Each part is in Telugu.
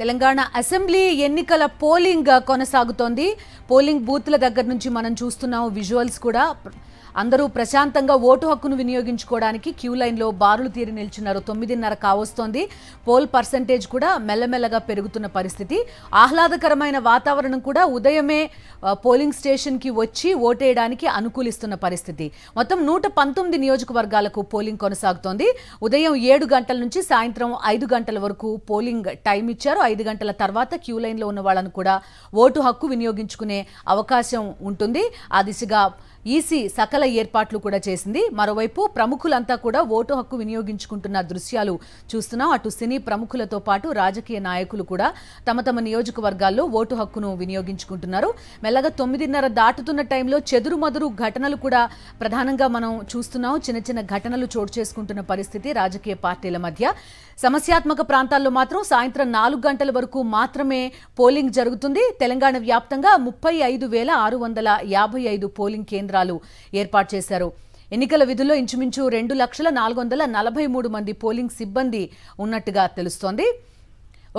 తెలంగాణ అసెంబ్లీ ఎన్నికల పోలింగ్ కొనసాగుతోంది పోలింగ్ బూత్ల దగ్గర నుంచి మనం చూస్తున్నాం విజువల్స్ కూడా అందరూ ప్రశాంతంగా ఓటు హక్కును వినియోగించుకోవడానికి క్యూ లైన్లో బారులు తీరి నిల్చున్నారు తొమ్మిదిన్నర కావస్తోంది పోల్ పర్సంటేజ్ కూడా మెల్లమెల్లగా పెరుగుతున్న పరిస్థితి ఆహ్లాదకరమైన వాతావరణం కూడా ఉదయమే పోలింగ్ స్టేషన్కి వచ్చి ఓటేయడానికి అనుకూలిస్తున్న పరిస్థితి మొత్తం నూట పంతొమ్మిది నియోజకవర్గాలకు పోలింగ్ కొనసాగుతోంది ఉదయం ఏడు గంటల నుంచి సాయంత్రం ఐదు గంటల వరకు పోలింగ్ టైం ఇచ్చారు ఐదు గంటల తర్వాత క్యూ లైన్లో ఉన్న వాళ్ళను కూడా ఓటు హక్కు వినియోగించుకునే అవకాశం ఉంటుంది ఆ దిశగా ఈసీ సకల ఏర్పాట్లు కూడా చేసింది మరోవైపు ప్రముఖులంతా కూడా ఓటు హక్కు వినియోగించుకుంటున్న దృశ్యాలు చూస్తున్నాం అటు సినీ ప్రముఖులతో పాటు రాజకీయ నాయకులు కూడా తమ తమ నియోజకవర్గాల్లో ఓటు హక్కును వినియోగించుకుంటున్నారు మెల్లగా తొమ్మిదిన్నర దాటుతున్న టైంలో చెదురు మదురు ఘటనలు కూడా ప్రధానంగా మనం చూస్తున్నాం చిన్న చిన్న ఘటనలు చోటు చేసుకుంటున్న పరిస్థితి రాజకీయ పార్టీల మధ్య సమస్యాత్మక ప్రాంతాల్లో మాత్రం సాయంత్రం నాలుగు గంటల వరకు మాత్రమే పోలింగ్ జరుగుతుంది తెలంగాణ వ్యాప్తంగా ముప్పై ఐదు వేల ఆరు వందల యాభై ఐదు పోలింగ్ కేంద్రాలు కేంద్రాలు ఏర్పాటు చేశారు ఎన్నికల విధుల్లో ఇంచుమించు రెండు లక్షల నాలుగు వందల నలభై మూడు మంది పోలింగ్ సిబ్బంది ఉన్నట్టుగా తెలుస్తోంది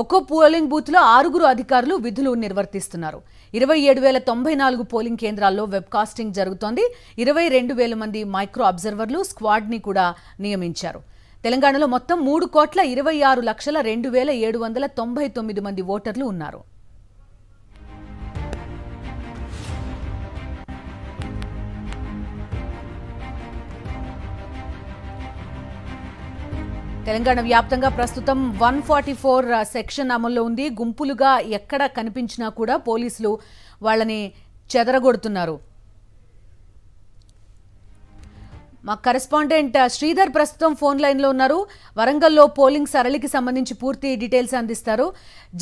ఒక్కో పోలింగ్ బూత్లో ఆరుగురు అధికారులు విధులు నిర్వర్తిస్తున్నారు ఇరవై ఏడు వేల తొంభై నాలుగు పోలింగ్ కేంద్రాల్లో వెబ్ కాస్టింగ్ జరుగుతోంది ఇరవై రెండు వేల మంది మైక్రో అబ్జర్వర్లు స్క్వాడ్ని కూడా నియమించారు తెలంగాణలో మొత్తం మూడు కోట్ల ఇరవై ఆరు లక్షల రెండు వేల ఏడు వందల తొంభై తొమ్మిది మంది ఓటర్లు ఉన్నారు తెలంగాణ వ్యాప్తంగా ప్రస్తుతం వన్ ఫార్టీ ఫోర్ సెక్షన్ అమల్లో ఉంది గుంపులుగా ఎక్కడ కనిపించినా కూడా పోలీసులు వాళ్ళని చెదరగొడుతున్నారు మా కరెస్పాండెంట్ శ్రీధర్ ప్రస్తుతం ఫోన్ లైన్లో ఉన్నారు వరంగల్లో పోలింగ్ సరళికి సంబంధించి పూర్తి డీటెయిల్స్ అందిస్తారు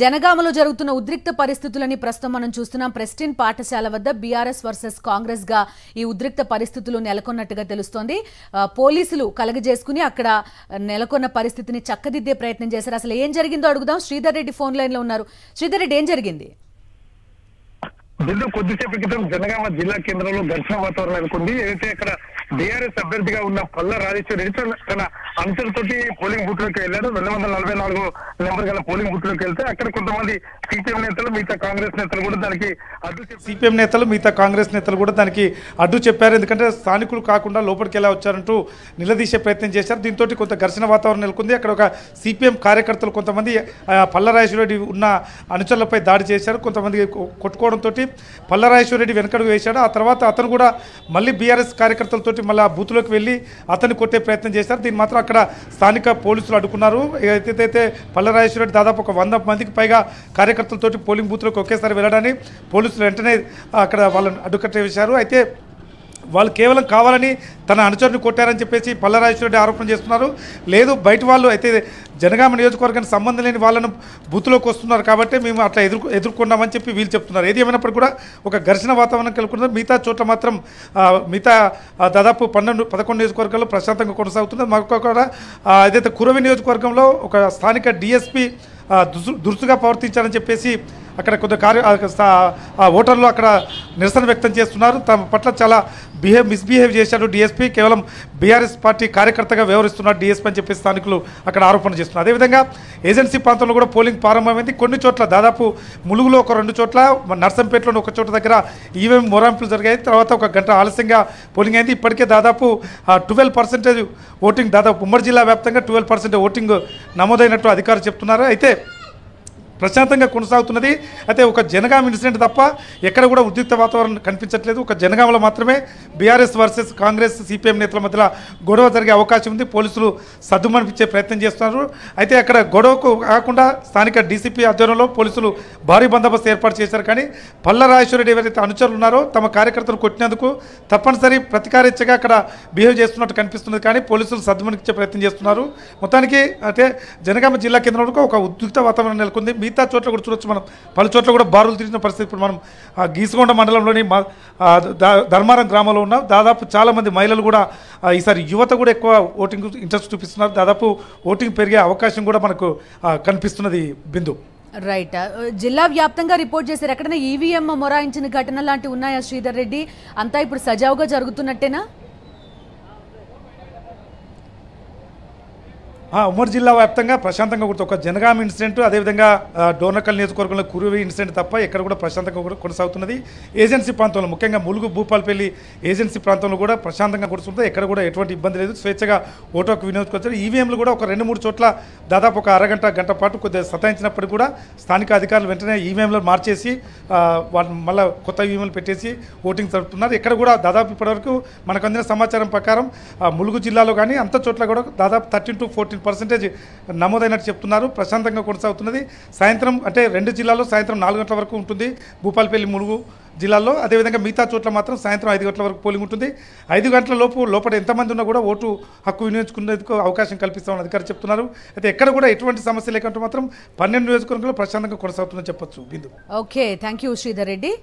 జనగామలో జరుగుతున్న ఉద్రిక్త పరిస్థితులని ప్రస్తుతం మనం చూస్తున్నాం ప్రెస్టిన్ పాఠశాల వద్ద బీఆర్ఎస్ వర్సెస్ కాంగ్రెస్ గా ఈ ఉద్రిక్త పరిస్థితులు నెలకొన్నట్టుగా తెలుస్తోంది పోలీసులు కలగజేసుకుని అక్కడ నెలకొన్న పరిస్థితిని చక్కదిద్దే ప్రయత్నం చేశారు అసలు ఏం జరిగిందో అడుగుదాం శ్రీధర్ రెడ్డి ఫోన్ లైన్లో ఉన్నారు శ్రీధర్ రెడ్డి ఏం జరిగింది కొద్దిసేపు క్రితం జనగామ జిల్లా కేంద్రంలో ఘర్షణ వాతావరణం ఏదైతే అక్కడ బీఆర్ఎస్ అభ్యర్థిగా ఉన్న పల్ల రాజేశ్వరి తన సంఖ్యల తోటి పోలింగ్ బూత్ లోకి వెళ్ళారు రెండు వందల నలభై నాలుగు నెంబర్ గల పోలింగ్ బూత్ లోకి వెళ్తే అక్కడ కొంతమంది సిపిఎం నేతలు మిగతా కాంగ్రెస్ నేతలు కూడా దానికి అడ్డు సిపిఎం నేతలు మిగతా కాంగ్రెస్ నేతలు కూడా దానికి అడ్డు చెప్పారు ఎందుకంటే స్థానికులు కాకుండా లోపలికి ఎలా వచ్చారంటూ నిలదీసే ప్రయత్నం చేశారు దీంతో కొంత ఘర్షణ వాతావరణం నెలకొంది అక్కడ ఒక సిపిఎం కార్యకర్తలు కొంతమంది రెడ్డి ఉన్న అనుచరులపై దాడి చేశారు కొంతమంది కొట్టుకోవడంతో రెడ్డి వెనకడుగు వేశాడు ఆ తర్వాత అతను కూడా మళ్ళీ బీఆర్ఎస్ కార్యకర్తలతోటి మళ్ళీ ఆ బూత్లోకి వెళ్ళి అతను కొట్టే ప్రయత్నం చేశారు దీన్ని మాత్రం అక్కడ స్థానిక పోలీసులు అడ్డుకున్నారు ఏదైతే పల్లరాజేశ్వర దాదాపు ఒక వంద మందికి పైగా కార్యకర్తలతోటి పోలింగ్ బూత్లకు ఒకేసారి వెళ్ళడాన్ని పోలీసులు వెంటనే అక్కడ వాళ్ళని అడ్డుకట్ట వేశారు అయితే వాళ్ళు కేవలం కావాలని తన అనుచరుని కొట్టారని చెప్పేసి పల్లరాజేశ్వరరెడ్డి ఆరోపణ చేస్తున్నారు లేదు బయట వాళ్ళు అయితే జనగామ నియోజకవర్గానికి సంబంధం లేని వాళ్ళను బూత్లోకి వస్తున్నారు కాబట్టి మేము అట్లా ఎదుర్కొ ఎదుర్కొన్నామని చెప్పి వీళ్ళు చెప్తున్నారు ఏది ఏమైనప్పుడు కూడా ఒక ఘర్షణ వాతావరణం కలుగుతున్నది మిగతా చోట్ల మాత్రం మిగతా దాదాపు పన్నెండు పదకొండు నియోజకవర్గాల్లో ప్రశాంతంగా కొనసాగుతుంది మాకు కూడా ఏదైతే కురవి నియోజకవర్గంలో ఒక స్థానిక డిఎస్పీ దుసు దురుసుగా ప్రవర్తించారని చెప్పేసి అక్కడ కొంత కార్య ఓటర్లు అక్కడ నిరసన వ్యక్తం చేస్తున్నారు తమ పట్ల చాలా బిహేవ్ మిస్బిహేవ్ చేశాడు డిఎస్పీ కేవలం బీఆర్ఎస్ పార్టీ కార్యకర్తగా వ్యవహరిస్తున్నారు డిఎస్పీ అని చెప్పి స్థానికులు అక్కడ ఆరోపణ చేస్తున్నారు అదేవిధంగా ఏజెన్సీ ప్రాంతంలో కూడా పోలింగ్ ప్రారంభమైంది కొన్ని చోట్ల దాదాపు ములుగులో ఒక రెండు చోట్ల నర్సంపేటలోని ఒక చోట దగ్గర ఈవీఎం మొరాంపులు జరిగాయి తర్వాత ఒక గంట ఆలస్యంగా పోలింగ్ అయింది ఇప్పటికే దాదాపు ట్వెల్వ్ పర్సెంటేజ్ ఓటింగ్ దాదాపు ఉమ్మడి జిల్లా వ్యాప్తంగా ట్వెల్వ్ పర్సెంట్ ఓటింగ్ నమోదైనట్టు అధికారులు చెప్తున్నారు అయితే ప్రశాంతంగా కొనసాగుతున్నది అయితే ఒక జనగాం ఇన్సిడెంట్ తప్ప ఎక్కడ కూడా ఉద్రిక్త వాతావరణం కనిపించట్లేదు ఒక జనగాంలో మాత్రమే బీఆర్ఎస్ వర్సెస్ కాంగ్రెస్ సిపిఎం నేతల మధ్యలో గొడవ జరిగే అవకాశం ఉంది పోలీసులు సర్దుమనిపించే ప్రయత్నం చేస్తున్నారు అయితే అక్కడ గొడవకు కాకుండా స్థానిక డీసీపీ ఆధ్వర్యంలో పోలీసులు భారీ బందోబస్తు ఏర్పాటు చేశారు కానీ పల్ల రాజేశ్వరరెడ్డి ఎవరైతే అనుచరులు ఉన్నారో తమ కార్యకర్తలు కొట్టినందుకు తప్పనిసరి ప్రతికారేచ్ఛగా అక్కడ బిహేవ్ చేస్తున్నట్టు కనిపిస్తుంది కానీ పోలీసులు సర్దుమనిపించే ప్రయత్నం చేస్తున్నారు మొత్తానికి అయితే జనగామ జిల్లా కేంద్రంలో ఒక ఉద్రిక్త వాతావరణం నెలకొంది మిగతా చోట్ల కూడా చూడొచ్చు మనం పలు చోట్ల కూడా బారులు తీసిన పరిస్థితి ఇప్పుడు మనం గీసుకొండ మండలంలోని ధర్మారం గ్రామంలో ఉన్న దాదాపు చాలామంది మహిళలు కూడా ఈసారి యువత కూడా ఎక్కువ ఓటింగ్ ఇంట్రెస్ట్ చూపిస్తున్నారు దాదాపు ఓటింగ్ పెరిగే అవకాశం కూడా మనకు కనిపిస్తున్నది బిందు రైట్ జిల్లా వ్యాప్తంగా రిపోర్ట్ చేశారు ఎక్కడైనా ఈవీఎం మొరాయించిన ఘటన లాంటివి ఉన్నాయా శ్రీధర్ రెడ్డి అంతా ఇప్పుడు సజావుగా జరుగుతున్నట్టేనా ఉమ్మడి జిల్లా వ్యాప్తంగా ప్రశాంతంగా కూడా ఒక జనగామ ఇన్సిడెంట్ అదేవిధంగా డోనకల్ నియోజకవర్గంలో కురువి ఇన్సిడెంట్ తప్ప ఎక్కడ కూడా ప్రశాంతంగా కూడా కొనసాగుతున్నది ఏజెన్సీ ప్రాంతంలో ముఖ్యంగా ములుగు భూపాలపల్లి ఏజెన్సీ ప్రాంతంలో కూడా ప్రశాంతంగా కూర్చుంటుంది ఎక్కడ కూడా ఎటువంటి ఇబ్బంది లేదు స్వేచ్ఛగా ఓటో వినియోగించారు ఈవీఎంలు కూడా ఒక రెండు మూడు చోట్ల దాదాపు ఒక అరగంట గంట పాటు కొద్దిగా సతాయించినప్పుడు కూడా స్థానిక అధికారులు వెంటనే ఈవీఎంలు మార్చేసి వాళ్ళు మళ్ళీ కొత్త ఈవీఎంలు పెట్టేసి ఓటింగ్ జరుపుతున్నారు ఎక్కడ కూడా దాదాపు ఇప్పటివరకు మనకు అందిన సమాచారం ప్రకారం ములుగు జిల్లాలో కానీ అంత చోట్ల కూడా దాదాపు thirteen to fourteen sixty percentage నమోదైనట్టు చెప్తున్నారు ప్రశాంతంగా కొనసాగుతున్నది సాయంత్రం అంటే రెండు జిల్లాల్లో సాయంత్రం నాలుగు గంటల వరకు ఉంటుంది భూపాలపల్లి మునుగు జిల్లాలో అదేవిధంగా మిగతా చోట్ల మాత్రం సాయంత్రం ఐదు గంటల వరకు పోలింగ్ ఉంటుంది ఐదు గంటల లోపు లోపల ఎంతమంది ఉన్నా కూడా ఓటు హక్కు వినియోగించుకునేందుకు అవకాశం కల్పిస్తామని అధికారులు చెప్తున్నారు అయితే ఎక్కడ కూడా ఎటువంటి సమస్య లేకుంటే మాత్రం పన్నెండు నియోజకవర్గంలో ప్రశాంతంగా కొనసాగుతుందని చెప్పచ్చు బిందు ఓకే థ్యాంక్ శ్రీధర్ రెడ్డి